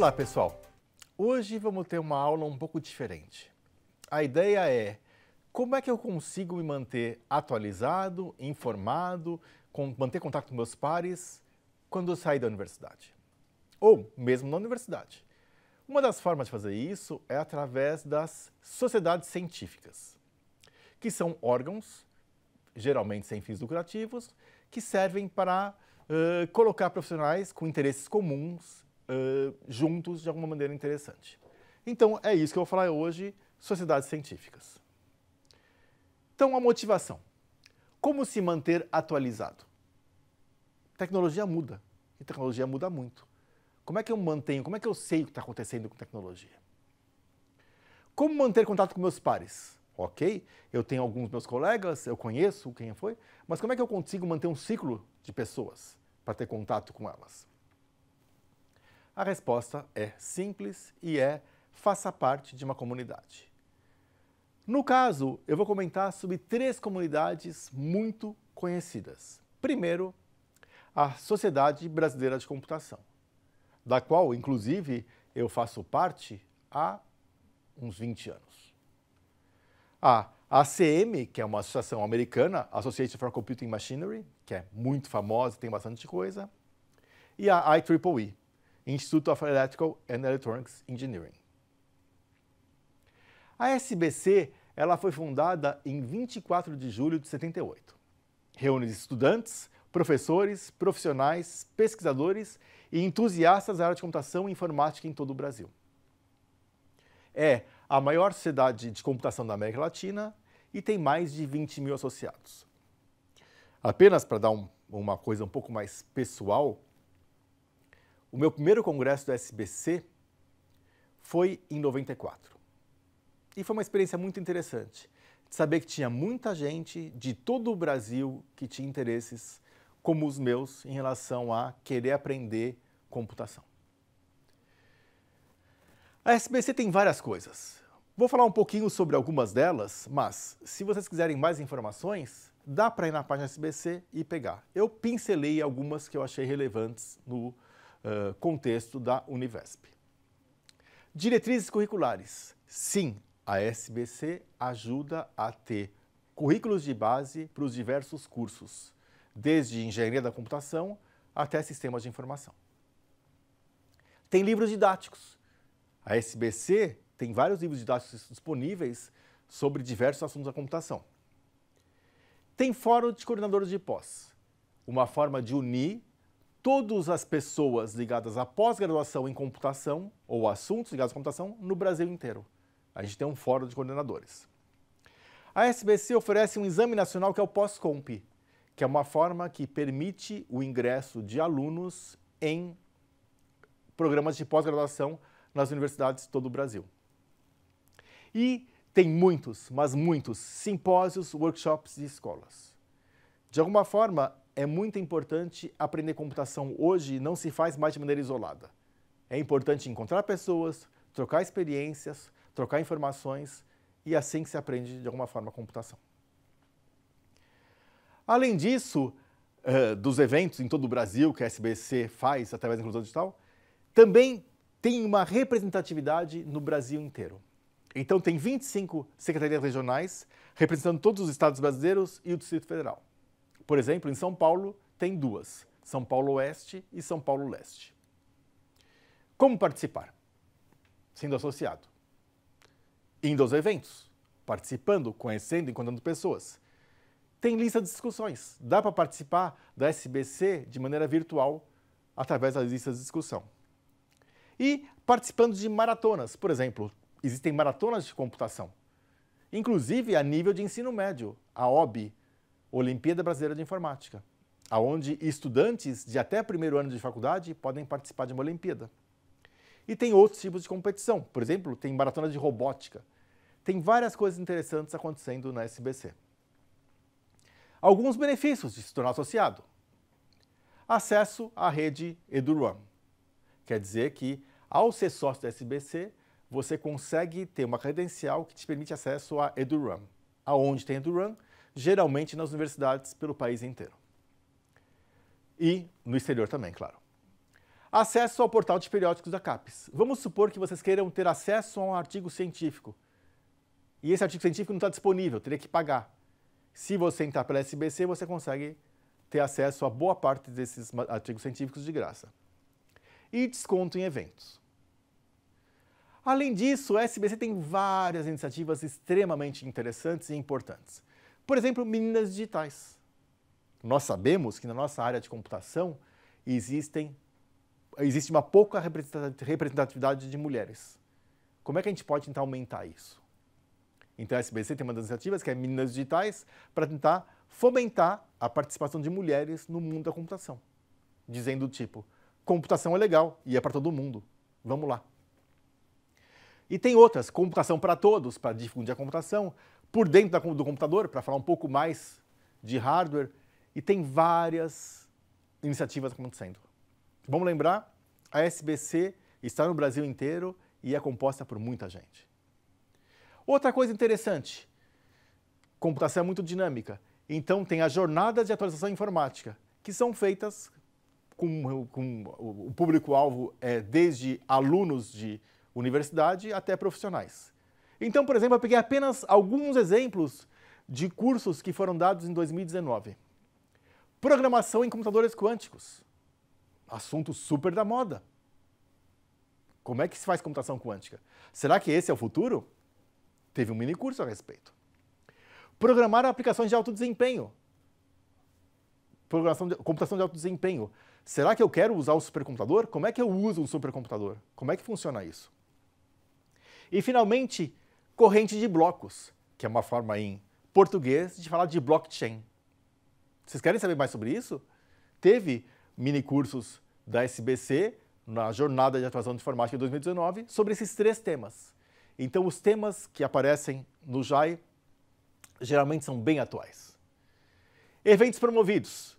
Olá, pessoal! Hoje vamos ter uma aula um pouco diferente. A ideia é como é que eu consigo me manter atualizado, informado, com, manter contato com meus pares quando eu sair da universidade. Ou mesmo na universidade. Uma das formas de fazer isso é através das sociedades científicas, que são órgãos, geralmente sem fins lucrativos, que servem para uh, colocar profissionais com interesses comuns uh, juntos de alguma maneira interessante. Então, é isso que eu vou falar hoje, sociedades científicas. Então, a motivação. Como se manter atualizado? Tecnologia muda, e tecnologia muda muito. Como é que eu mantenho, como é que eu sei o que está acontecendo com tecnologia? Como manter contato com meus pares? Ok, eu tenho alguns meus colegas, eu conheço quem foi, mas como é que eu consigo manter um ciclo de pessoas para ter contato com elas? A resposta é simples e é faça parte de uma comunidade. No caso, eu vou comentar sobre três comunidades muito conhecidas. Primeiro, a Sociedade Brasileira de Computação, da qual, inclusive, eu faço parte há uns 20 anos. A ACM, que é uma associação americana, Association for Computing Machinery, que é muito famosa, tem bastante coisa, e a IEEE, Institute of Electrical and Electronics Engineering. A SBC ela foi fundada em 24 de julho de 78. Reúne estudantes, professores, profissionais, pesquisadores e entusiastas da área de computação e informática em todo o Brasil. É a maior sociedade de computação da América Latina e tem mais de 20 mil associados. Apenas para dar um, uma coisa um pouco mais pessoal, o meu primeiro congresso do SBC foi em 94. E foi uma experiência muito interessante, de saber que tinha muita gente de todo o Brasil que tinha interesses como os meus em relação a querer aprender computação. A SBC tem várias coisas. Vou falar um pouquinho sobre algumas delas, mas se vocês quiserem mais informações, dá para ir na página SBC e pegar. Eu pincelei algumas que eu achei relevantes no eh, contexto da Univesp. Diretrizes curriculares. Sim, a SBC ajuda a ter currículos de base para os diversos cursos, desde engenharia da computação até sistemas de informação. Tem livros didáticos. A SBC tem vários livros didáticos disponíveis sobre diversos assuntos da computação. Tem fórum de coordenadores de pós, uma forma de unir todas as pessoas ligadas à pós-graduação em computação ou assuntos ligados à computação no Brasil inteiro. A gente tem um fórum de coordenadores. A SBC oferece um exame nacional que é o Pós-Comp, que é uma forma que permite o ingresso de alunos em programas de pós-graduação nas universidades de todo o Brasil. E tem muitos, mas muitos simpósios, workshops e escolas. De alguma forma, é muito importante aprender computação hoje não se faz mais de maneira isolada. É importante encontrar pessoas, trocar experiências, trocar informações e assim que se aprende de alguma forma computação. Além disso, eh, dos eventos em todo o Brasil que a SBC faz através da inclusão digital, também tem uma representatividade no Brasil inteiro. Então tem 25 secretarias regionais representando todos os estados brasileiros e o Distrito Federal. Por exemplo, em São Paulo tem duas: São Paulo Oeste e São Paulo Leste. Como participar? Sendo associado. Indo aos eventos, participando, conhecendo, encontrando pessoas. Tem lista de discussões. Dá para participar da SBC de maneira virtual através das listas de discussão. E participando de maratonas, por exemplo, existem maratonas de computação. Inclusive a nível de ensino médio. A OB, Olimpíada Brasileira de Informática, aonde estudantes de até primeiro ano de faculdade podem participar de uma Olimpíada. E tem outros tipos de competição, por exemplo, tem maratona de robótica. Tem várias coisas interessantes acontecendo na SBC. Alguns benefícios de se tornar associado. Acesso à rede EduRun. Quer dizer que, ao ser sócio da SBC, você consegue ter uma credencial que te permite acesso à EduRun. Aonde tem EduRun, geralmente nas universidades pelo país inteiro. E no exterior também, claro. Acesso ao portal de periódicos da CAPES. Vamos supor que vocês queiram ter acesso a um artigo científico. E esse artigo científico não está disponível, teria que pagar. Se você entrar pela SBC, você consegue ter acesso a boa parte desses artigos científicos de graça. E desconto em eventos. Além disso, a SBC tem várias iniciativas extremamente interessantes e importantes. Por exemplo, meninas digitais. Nós sabemos que na nossa área de computação existem, existe uma pouca representatividade de mulheres. Como é que a gente pode tentar aumentar isso? Então a SBC tem uma das iniciativas que é Meninas Digitais para tentar fomentar a participação de mulheres no mundo da computação. Dizendo tipo, computação é legal e é para todo mundo. Vamos lá. E tem outras, computação para todos, para difundir a computação por dentro do computador, para falar um pouco mais de hardware, e tem várias iniciativas acontecendo. Vamos lembrar, a SBC está no Brasil inteiro e é composta por muita gente. Outra coisa interessante, computação é muito dinâmica, então tem as jornadas de atualização informática, que são feitas com, com o público-alvo é, desde alunos de universidade até profissionais. Então, por exemplo, eu peguei apenas alguns exemplos de cursos que foram dados em 2019. Programação em computadores quânticos. Assunto super da moda. Como é que se faz computação quântica? Será que esse é o futuro? Teve um mini curso a respeito. Programar aplicações de alto desempenho. Programação de, computação de alto desempenho. Será que eu quero usar o supercomputador? Como é que eu uso um supercomputador? Como é que funciona isso? E finalmente, corrente de blocos, que é uma forma em português de falar de blockchain. Vocês querem saber mais sobre isso? Teve mini cursos da SBC na Jornada de Atuação de Informática de 2019 sobre esses três temas. Então, os temas que aparecem no JAI geralmente são bem atuais. Eventos promovidos.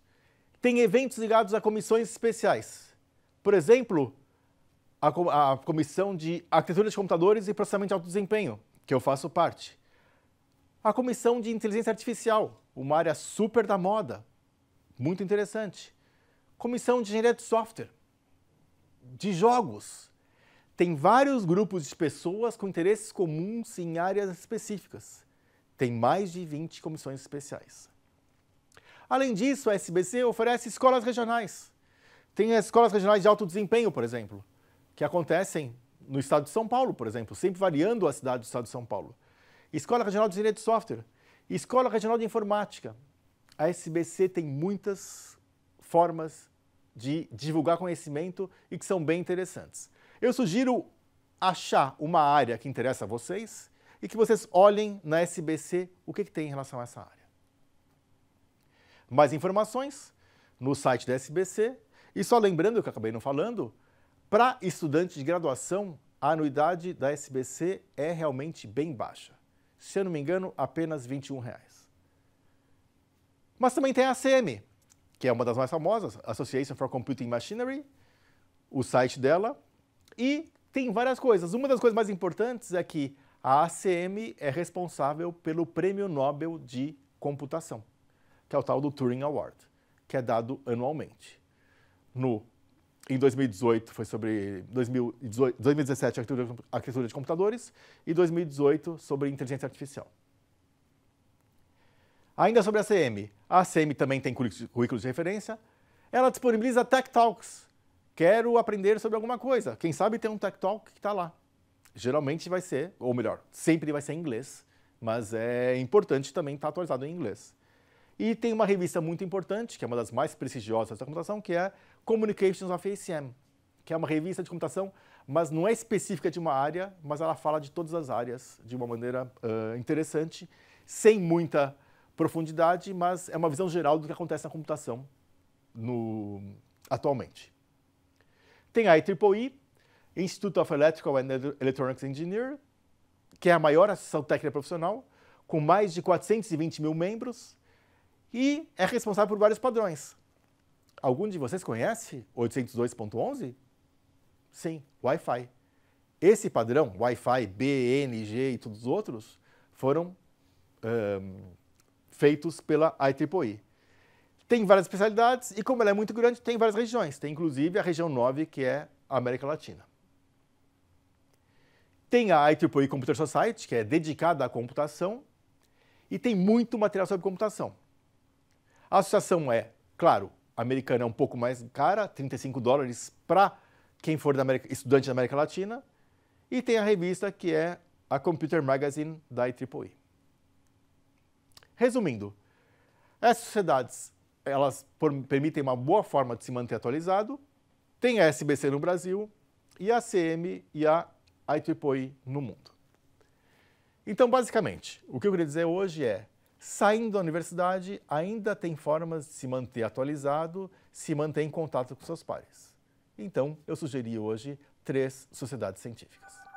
Tem eventos ligados a comissões especiais. Por exemplo, a, Comissão de Arquitetura de Computadores e Processamento de Alto Desempenho, que eu faço parte. A Comissão de Inteligência Artificial, uma área super da moda, muito interessante. Comissão de Engenharia de Software, de jogos. Tem vários grupos de pessoas com interesses comuns em áreas específicas. Tem mais de 20 comissões especiais. Além disso, a SBC oferece escolas regionais. Tem as escolas regionais de alto desempenho, por exemplo, que acontecem no estado de São Paulo, por exemplo, sempre variando a cidade do estado de São Paulo. Escola Regional de Engenharia de Software, Escola Regional de Informática. A SBC tem muitas formas de divulgar conhecimento e que são bem interessantes. Eu sugiro achar uma área que interessa a vocês e que vocês olhem na SBC o que, que tem em relação a essa área. Mais informações no site da SBC. E só lembrando que eu acabei não falando, para estudantes de graduação, a anuidade da SBC é realmente bem baixa. Se eu não me engano, apenas R$ 21. Mas também tem a ACM, que é uma das mais famosas, Association for Computing Machinery, o site dela, e tem várias coisas. Uma das coisas mais importantes é que a ACM é responsável pelo Prêmio Nobel de Computação, que é o tal do Turing Award, que é dado anualmente. No em 2018 foi sobre 2018, 2017 arquitetura, arquitetura de computadores e 2018 sobre inteligência artificial. Ainda sobre a CM, a CM também tem currículos de referência. Ela disponibiliza Tech Talks. Quero aprender sobre alguma coisa. Quem sabe tem um Tech Talk que está lá. Geralmente vai ser, ou melhor, sempre vai ser em inglês, mas é importante também estar tá atualizado em inglês. E tem uma revista muito importante, que é uma das mais prestigiosas da computação, que é Communications of ACM, que é uma revista de computação, mas não é específica de uma área, mas ela fala de todas as áreas de uma maneira uh, interessante, sem muita profundidade, mas é uma visão geral do que acontece na computação no, atualmente. Tem a IEEE, Institute of Electrical and Electronics Engineer, que é a maior associação técnica profissional, com mais de 420 mil membros, e é responsável por vários padrões. Algum de vocês conhece 802.11? Sim, Wi-Fi. Esse padrão, Wi-Fi, BNG e todos os outros, foram um, feitos pela IEEE. Tem várias especialidades e, como ela é muito grande, tem várias regiões. Tem inclusive a região 9, que é a América Latina. Tem a IEEE Computer Society, que é dedicada à computação, e tem muito material sobre computação. A associação é, claro, americana é um pouco mais cara, 35 dólares para quem for da América, estudante da América Latina. E tem a revista que é a Computer Magazine da IEEE. Resumindo, essas sociedades elas permitem uma boa forma de se manter atualizado. Tem a SBC no Brasil e a CM e a IEEE no mundo. Então, basicamente, o que eu queria dizer hoje é Saindo da universidade, ainda tem formas de se manter atualizado, se manter em contato com seus pares. Então, eu sugeri hoje três sociedades científicas.